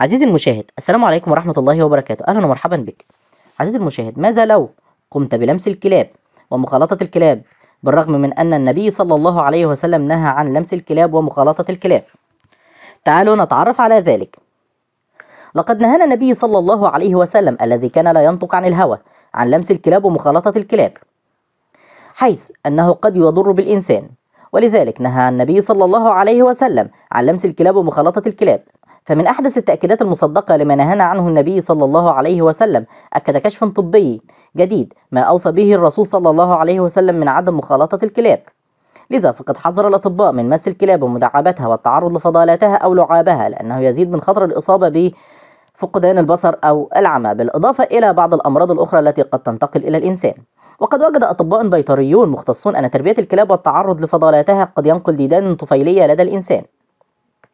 عزيزي المشاهد السلام عليكم ورحمة الله وبركاته أهلا ومرحبا بك عزيزي المشاهد ماذا لو قمت بلمس الكلاب ومخالطة الكلاب بالرغم من أن النبي صلى الله عليه وسلم نهى عن لمس الكلاب ومخالطة الكلاب تعالوا نتعرف على ذلك لقد نهانا النبي صلى الله عليه وسلم الذي كان لا ينطق عن الهوى عن لمس الكلاب ومخالطة الكلاب حيث أنه قد يضر بالإنسان ولذلك نهى النبي صلى الله عليه وسلم عن لمس الكلاب ومخالطة الكلاب فمن أحدث التأكيدات المصدقة لما نهانا عنه النبي صلى الله عليه وسلم أكد كشف طبي جديد ما أوصى به الرسول صلى الله عليه وسلم من عدم مخالطة الكلاب لذا فقد حذر الأطباء من مس الكلاب ومداعبتها والتعرض لفضلاتها أو لعابها لأنه يزيد من خطر الإصابة ب فقدان البصر أو العمى بالإضافة إلى بعض الأمراض الأخرى التي قد تنتقل إلى الإنسان وقد وجد أطباء بيطريون مختصون أن تربية الكلاب والتعرض لفضلاتها قد ينقل ديدان طفيلية لدى الإنسان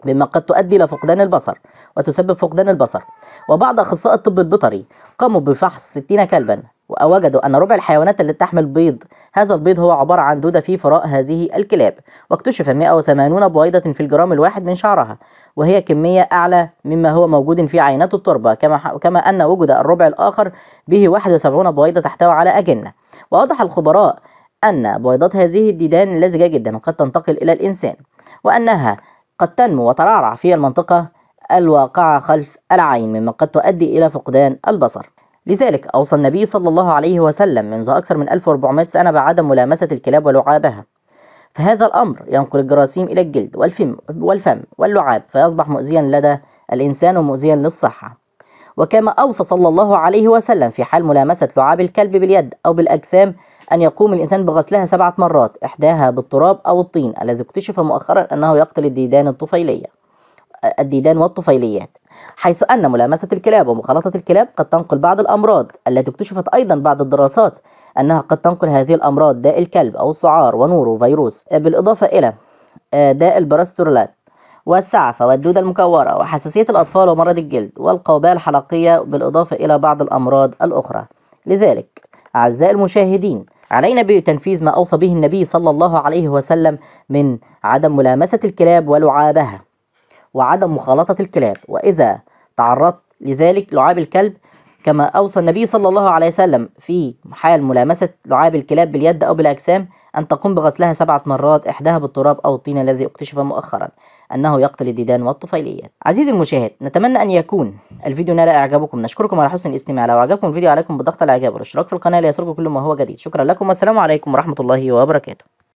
مما قد تؤدي إلى فقدان البصر وتسبب فقدان البصر وبعض أخصائي الطب البيطري قاموا بفحص 60 كلبا ووجدوا أن ربع الحيوانات التي تحمل بيض هذا البيض هو عبارة عن دودة في فراء هذه الكلاب واكتشف 180 بويضة في الجرام الواحد من شعرها وهي كمية أعلى مما هو موجود في عينات التربة كما, كما أن وجد الربع الآخر به 71 بويضة تحتوي على أجنة وأوضح الخبراء أن بويضات هذه الديدان لزجة جدا وقد تنتقل إلى الإنسان وأنها قد تنمو وترعرع في المنطقة الواقعة خلف العين مما قد تؤدي إلى فقدان البصر لذلك أوصى النبي صلى الله عليه وسلم منذ أكثر من 1400 سنة بعدم ملامسة الكلاب ولعابها فهذا الأمر ينقل الجراثيم إلى الجلد والفم, والفم واللعاب فيصبح مؤذيا لدى الإنسان ومؤذيا للصحة وكما أوصى صلى الله عليه وسلم في حال ملامسة لعاب الكلب باليد أو بالأجسام أن يقوم الإنسان بغسلها سبعة مرات إحداها بالتراب أو الطين الذي اكتشف مؤخرا أنه يقتل الديدان الطفيلية الديدان والطفيليات حيث أن ملامسة الكلاب ومخالطة الكلاب قد تنقل بعض الأمراض التي اكتشفت أيضا بعد الدراسات أنها قد تنقل هذه الأمراض داء الكلب أو السعار ونورو فيروس بالإضافة إلى آه، داء البراسترولات والسعفة والدودة المكورة وحساسية الأطفال ومرض الجلد والقوباء الحلقية بالإضافة إلى بعض الأمراض الأخرى لذلك أعزائي المشاهدين علينا بتنفيذ ما أوصى به النبي صلى الله عليه وسلم من عدم ملامسة الكلاب ولعابها وعدم مخالطة الكلاب وإذا تعرضت لذلك لعاب الكلب كما أوصى النبي صلى الله عليه وسلم في حال ملامسة لعاب الكلاب باليد أو بالأجسام أن تقوم بغسلها سبعة مرات إحداها بالتراب أو الطين الذي اكتشف مؤخرا أنه يقتل الديدان والطفيليات عزيزي المشاهد نتمنى أن يكون الفيديو نال إعجابكم نشكركم على حسن الاستماع لو أعجبكم الفيديو عليكم بضغط الإعجاب والاشتراك في القناة ليصلكم كل ما هو جديد شكرا لكم والسلام عليكم ورحمة الله وبركاته